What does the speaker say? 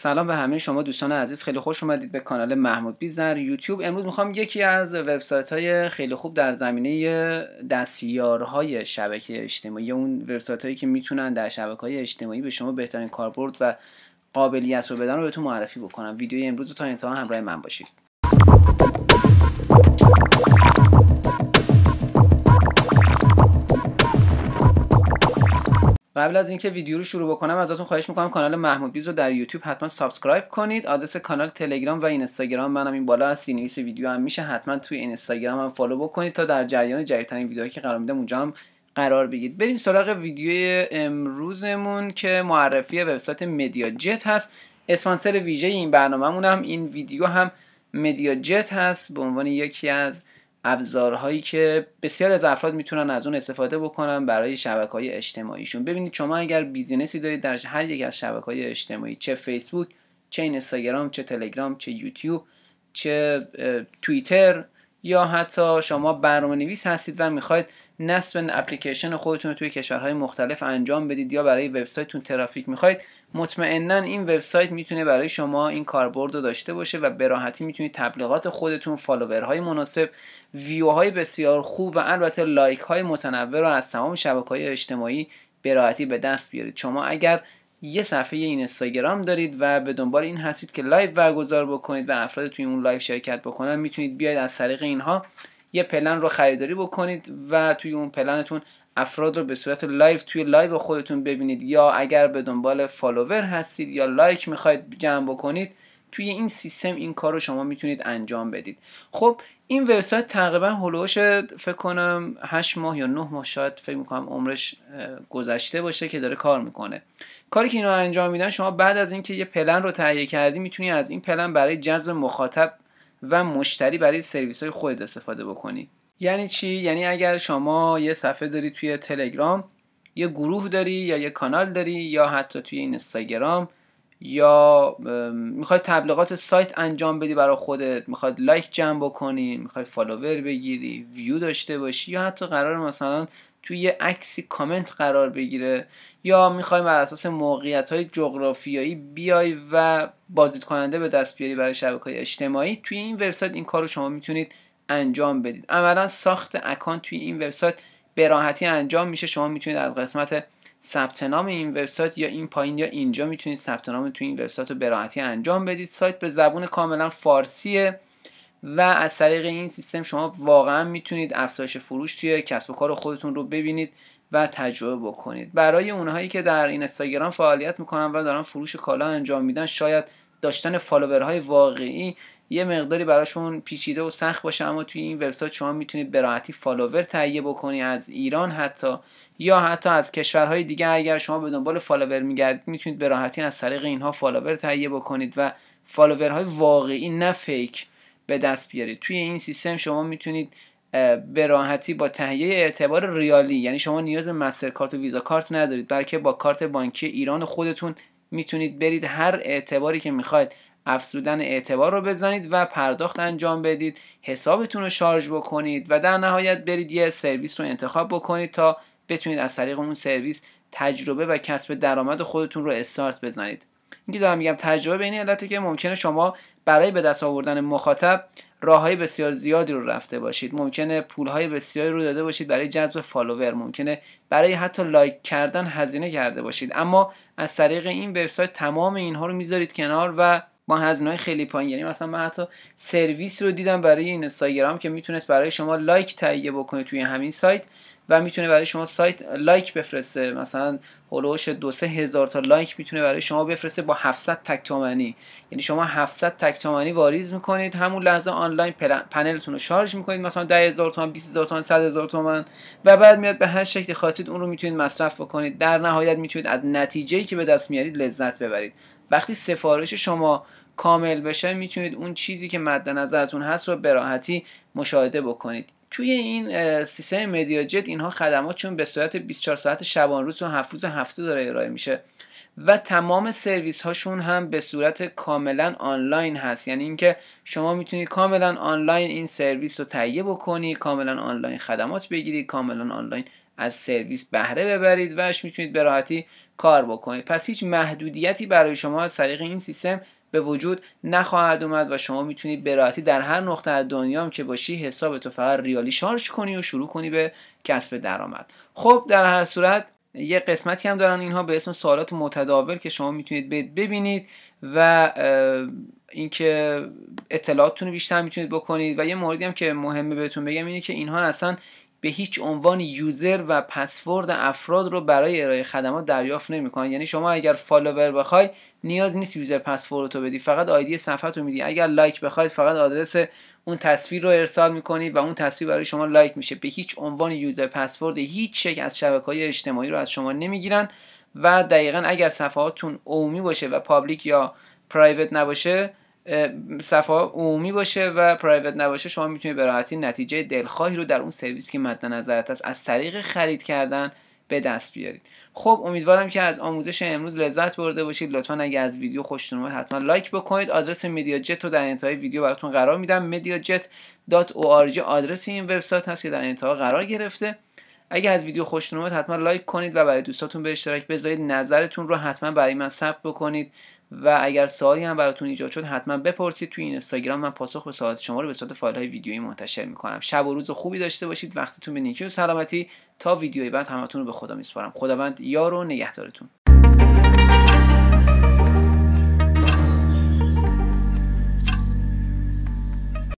سلام به همه شما دوستان عزیز خیلی خوش اومدید به کانال محمود بیزر یوتیوب امروز میخوام یکی از وبسایت های خیلی خوب در زمینه دستیارهای شبکه اجتماعی اون وبسایت هایی که میتونن در شبکه های اجتماعی به شما بهترین کاربرد و قابلیت رو بدن رو بهتون معرفی بکنم ویدیوی امروز رو تا انتها همراه من باشید قبل از اینکه ویدیو رو شروع بکنم ازتون خواهش میکنم کانال محمود بیز رو در یوتیوب حتما سابسکرایب کنید آدرس کانال تلگرام و اینستاگرام منم این بالا از سینویس ویدیو هم میشه حتما توی اینستاگرام هم فالو بکنید تا در جریان جدیدترین ویدیوهایی که قرار میدم اونجا هم قرار بگیرید بریم سراغ ویدیو امروزمون که معرفی وبسایت مدیا جت هست اسپانسر ویژه این برنامهمون هم این ویدیو هم مدیا جت هست به عنوان یکی از ابزارهایی که بسیار از افراد میتونن از اون استفاده بکنن برای شبکه های اجتماعیشون ببینید شما اگر بیزینسی دارید در هر یک از شبکه های اجتماعی چه فیسبوک چه اینستاگرام چه تلگرام چه یوتیوب چه توییتر یا حتی شما برنامه نویس هستید و میخواید نصب اپلیکیشن خودتون رو توی کشورهای مختلف انجام بدید یا برای وبسایتتون ترافیک میخواید مطمئنا این وبسایت میتونه برای شما این کاربرد رو داشته باشه و به راحتی میتونید تبلیغات خودتون فالوورهای مناسب ویوهای بسیار خوب و البته لایک های متنوع رو از تمام شبکه های اجتماعی به راحتی به دست بیارید شما اگر یه صفحه این اینستاگرام دارید و به دنبال این هستید که لایو برگزار بکنید و افراد توی اون لایو شرکت بکنن میتونید بیاید از طریق اینها یه پلن رو خریداری بکنید و توی اون پلنتون افراد رو به صورت لایو توی لایو خودتون ببینید یا اگر به دنبال فالوور هستید یا لایک میخواید جمع بکنید توی این سیستم این کار رو شما میتونید انجام بدید خب این وبسایت تقریبا هلوش فکر کنم 8 ماه یا 9 ماه شاید فکر میکنم عمرش گذشته باشه که داره کار میکنه کاری که اینا انجام میدن شما بعد از اینکه یه پلن رو تهیه کردی میتونی از این پلن برای جذب مخاطب و مشتری برای سرویس های خودت استفاده بکنی یعنی چی یعنی اگر شما یه صفحه داری توی تلگرام یه گروه داری یا یه کانال داری یا حتی توی اینستاگرام یا میخوای تبلیغات سایت انجام بدی برای خودت میخواد لایک جمع بکنی میخوای فالوور بگیری ویو داشته باشی یا حتی قرار مثلا توی یه عکسی کامنت قرار بگیره یا میخوای بر اساس موقعیت های جغرافیایی بیای و بازدید کننده به دست بیاری برای شبکه های اجتماعی توی این وبسایت این کار رو شما میتونید انجام بدید عملا ساخت اکانت توی این وبسایت به راحتی انجام میشه شما میتونید از قسمت ثبت نام این وبسایت یا این پایین یا اینجا میتونید ثبت نام توی این وبسایت رو به راحتی انجام بدید سایت به زبون کاملا فارسیه و از طریق این سیستم شما واقعا میتونید افزایش فروش توی کسب و کار خودتون رو ببینید و تجربه بکنید برای اونهایی که در این اینستاگرام فعالیت میکنن و دارن فروش کالا انجام میدن شاید داشتن فالوورهای واقعی یه مقداری براشون پیچیده و سخت باشه اما توی این وبسایت شما میتونید به راحتی فالوور تهیه بکنی از ایران حتی یا حتی از کشورهای دیگه اگر شما به دنبال فالوور میگردید میتونید به راحتی از طریق اینها فالوور تهیه بکنید و فالوورهای واقعی نه فیک به دست بیارید توی این سیستم شما میتونید به راحتی با تهیه اعتبار ریالی یعنی شما نیاز به مسترکارت و ویزا کارت ندارید بلکه با کارت بانکی ایران خودتون میتونید برید هر اعتباری که میخواید افزودن اعتبار رو بزنید و پرداخت انجام بدید حسابتون رو شارژ بکنید و در نهایت برید یه سرویس رو انتخاب بکنید تا بتونید از طریق اون سرویس تجربه و کسب درآمد خودتون رو استارت بزنید اینکه دارم میگم تجربه به این علته که ممکنه شما برای به دست آوردن مخاطب راه های بسیار زیادی رو رفته باشید ممکنه پول های بسیاری رو داده باشید برای جذب فالوور ممکنه برای حتی لایک کردن هزینه کرده باشید اما از طریق این وبسایت تمام اینها رو میذارید کنار و با های خیلی پایین یعنی مثلا من حتی سرویس رو دیدم برای این اینستاگرام که میتونست برای شما لایک تهیه بکنه توی همین سایت و میتونه برای شما سایت لایک بفرسته مثلا هولوش دو سه هزار تا لایک میتونه برای شما بفرسته با 700 تک تومنی یعنی شما 700 تک تومنی واریز میکنید همون لحظه آنلاین پنلتون رو شارژ میکنید مثلا 10 هزار تومن هزار تومن هزار تومن و بعد میاد به هر شکلی خواستید اون رو میتونید مصرف بکنید در نهایت میتونید از نتیجه ای که به دست میارید لذت ببرید وقتی سفارش شما کامل بشه میتونید اون چیزی که مد نظرتون هست رو به راحتی مشاهده بکنید توی این سیستم مدیا جت اینها خدمات چون به صورت 24 ساعت شبان روز و هفت روز هفته داره ارائه میشه و تمام سرویس هاشون هم به صورت کاملا آنلاین هست یعنی اینکه شما میتونید کاملا آنلاین این سرویس رو تهیه بکنی کاملا آنلاین خدمات بگیرید کاملا آنلاین از سرویس بهره ببرید وش میتونید به راحتی کار بکنید پس هیچ محدودیتی برای شما از طریق این سیستم به وجود نخواهد اومد و شما میتونید به در هر نقطه از دنیا هم که باشی حساب تو فقط ریالی شارژ کنی و شروع کنی به کسب درآمد خب در هر صورت یه قسمتی هم دارن اینها به اسم سوالات متداول که شما میتونید ببینید و اینکه اطلاعاتتون رو بیشتر میتونید بکنید و یه موردی هم که مهمه بهتون بگم اینه که اینها اصلا به هیچ عنوان یوزر و پسورد افراد رو برای ارائه خدمات دریافت نمیکنن یعنی شما اگر فالوور بخوای نیاز نیست یوزر پسورد رو بدی فقط آیدی صفحه رو میدی اگر لایک بخواید فقط آدرس اون تصویر رو ارسال میکنید و اون تصویر برای شما لایک میشه به هیچ عنوان یوزر پسورد هیچ شک از شبکه های اجتماعی رو از شما نمیگیرن و دقیقا اگر صفحاتون عمومی باشه و پابلیک یا پرایوت نباشه صفحه عمومی باشه و پرایوت نباشه شما میتونید به راحتی نتیجه دلخواهی رو در اون سرویس که مد نظرت است از طریق خرید کردن به دست بیارید خب امیدوارم که از آموزش امروز لذت برده باشید لطفا اگه از ویدیو خوشتون اومد حتما لایک بکنید آدرس مدیا جت رو در انتهای ویدیو براتون قرار میدم mediajet.org آدرس این وبسایت هست که در انتها قرار گرفته اگه از ویدیو خوشتون اومد حتما لایک کنید و برای دوستاتون به اشتراک بذارید نظرتون رو حتما برای من ثبت بکنید و اگر سوالی هم براتون ایجاد شد حتما بپرسید توی این اینستاگرام من پاسخ به سوالات شما رو به صورت فایل های ویدیویی منتشر میکنم شب و روز خوبی داشته باشید وقتتون به نیکی و سلامتی تا ویدیوی بعد همتون رو به خدا میسپارم خداوند یار و نگهدارتون